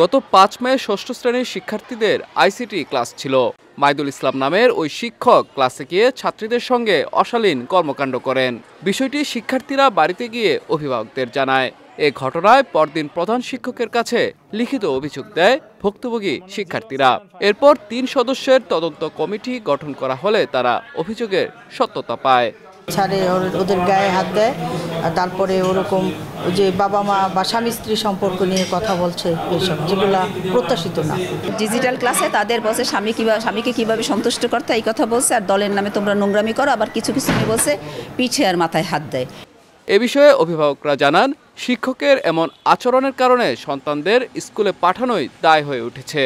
গত পাঁচ মায়ে ষষ্ঠ শ্রেণীর শিক্ষার্থীদের আইসিটি ক্লাস ছিল মাইদুল ইসলাম নামের ওই শিক্ষক ক্লাসে গিয়ে ছাত্রীদের সঙ্গে অশালীন কর্মকাণ্ড করেন বিষয়টি শিক্ষার্থীরা বাড়িতে গিয়ে অভিভাবকদের জানায় এ ঘটনায় পরদিন প্রধান শিক্ষকের কাছে লিখিত অভিযোগ দেয় ভুক্তভোগী শিক্ষার্থীরা এরপর তিন সদস্যের তদন্ত কমিটি গঠন করা হলে তারা অভিযোগের সত্যতা পায় ছাড়ে ওদের গায়ে হাত দেয় আর তারপরে ওরকম যে বাবা মা বা স্বামী স্ত্রী সম্পর্ক নিয়ে কথা বলছে এইসব যেগুলো প্রত্যাশিত না ডিজিটাল ক্লাসে তাদের বসে স্বামী কীভাবে স্বামীকে কীভাবে সন্তুষ্ট করতে এই কথা বলছে আর দলের নামে তোমরা নোংরামি করো আবার কিছু কিছু নিয়ে বলছে পিঠে আর মাথায় হাত দেয় এ বিষয়ে অভিভাবকরা জানান শিক্ষকের এমন আচরণের কারণে সন্তানদের স্কুলে পাঠানোই দায় হয়ে উঠেছে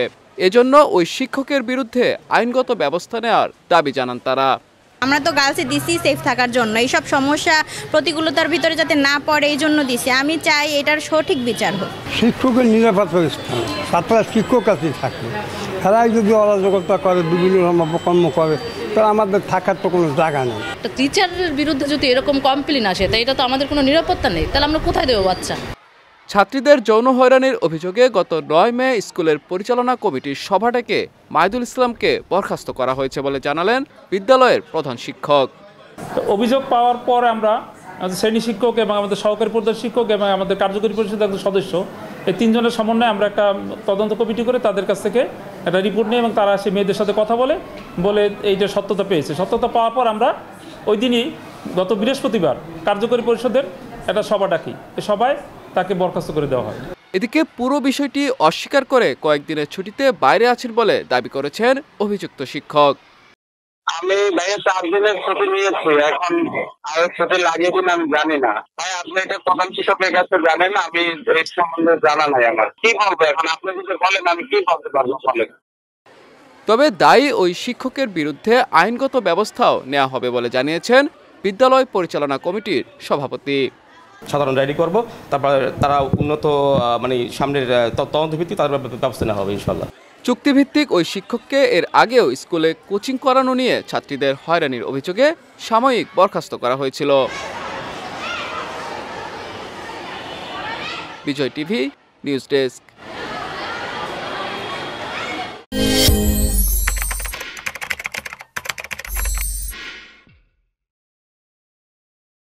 এজন্য ওই শিক্ষকের বিরুদ্ধে আইনগত ব্যবস্থা নেওয়ার দাবি জানান তারা আমরা তো গার্লসে দিছি সেফ থাকার জন্য এইসব সমস্যা প্রতিকূলতার ভিতরে যাতে না পড়ে এই জন্য দিছি আমি চাই এটার সঠিক বিচার হোক শিক্ষকের নিরাপদ স্থান ছাত্র শিক্ষক কাছে থাকে তারাই যদি অরাজকতা করে বিভিন্ন কর্ম করে তাহলে আমাদের থাকার তো কোনো জায়গা নেই টিচারের বিরুদ্ধে যদি এরকম কমপ্লেন আসে তাই এটা তো আমাদের কোনো নিরাপত্তা নেই তাহলে আমরা কোথায় দেবো বাচ্চা ছাত্রীদের যৌন হয়রানির অভিযোগে গত নয় মে স্কুলের পরিচালনা কমিটির সভা ডেকে মাইদুল ইসলামকে বরখাস্ত করা হয়েছে বলে জানালেন বিদ্যালয়ের প্রধান শিক্ষক অভিযোগ পাওয়ার পর আমরা শ্রেণী শিক্ষক এবং আমাদের সহকারী প্রধান শিক্ষক এবং আমাদের কার্যকরী পরিষদের একজন সদস্য এই তিনজনের সমন্বয়ে আমরা একটা তদন্ত কমিটি করে তাদের কাছ থেকে একটা রিপোর্ট নিই এবং তারা সে মেয়েদের সাথে কথা বলে বলে এই যে সত্যতা পেয়েছে সত্যতা পাওয়ার পর আমরা ওই দিনই গত বৃহস্পতিবার কার্যকরী পরিষদের একটা সভা ডাকি সবাই তাকে বরখাস্ত করে দেওয়া হয় এদিকে পুরো বিষয়টি অস্বীকার করে কয়েকদিনের ছুটিতে বাইরে আছেন বলে দাবি করেছেন অভিযুক্ত শিক্ষক আমি চার দিনের ছুটি নিয়েছি এখন ছুটি লাগে কিনা আমি জানি না ভাই আপনি এটা প্রধান শিক্ষকের কাছে জানেন আমি এই সম্বন্ধে জানা নাই আমার কি বলবো এখন আপনি যদি বলেন আমি কি বলতে পারবো বলেন তবে দায়ী ওই শিক্ষকের বিরুদ্ধে আইনগত ব্যবস্থাও নেওয়া হবে বলে জানিয়েছেন বিদ্যালয় পরিচালনা কমিটির সভাপতি সাধারণ ডায়রি করব তারপর তারা উন্নত মানে সামনের তদন্তভিত্তিক তাদের ব্যবস্থা নেওয়া হবে ইনশাল্লাহ চুক্তিভিত্তিক ওই শিক্ষককে এর আগেও স্কুলে কোচিং করানো নিয়ে ছাত্রীদের হয়রানির অভিযোগে সাময়িক বরখাস্ত করা হয়েছিল বিজয় টিভি নিউজ ডেস্ক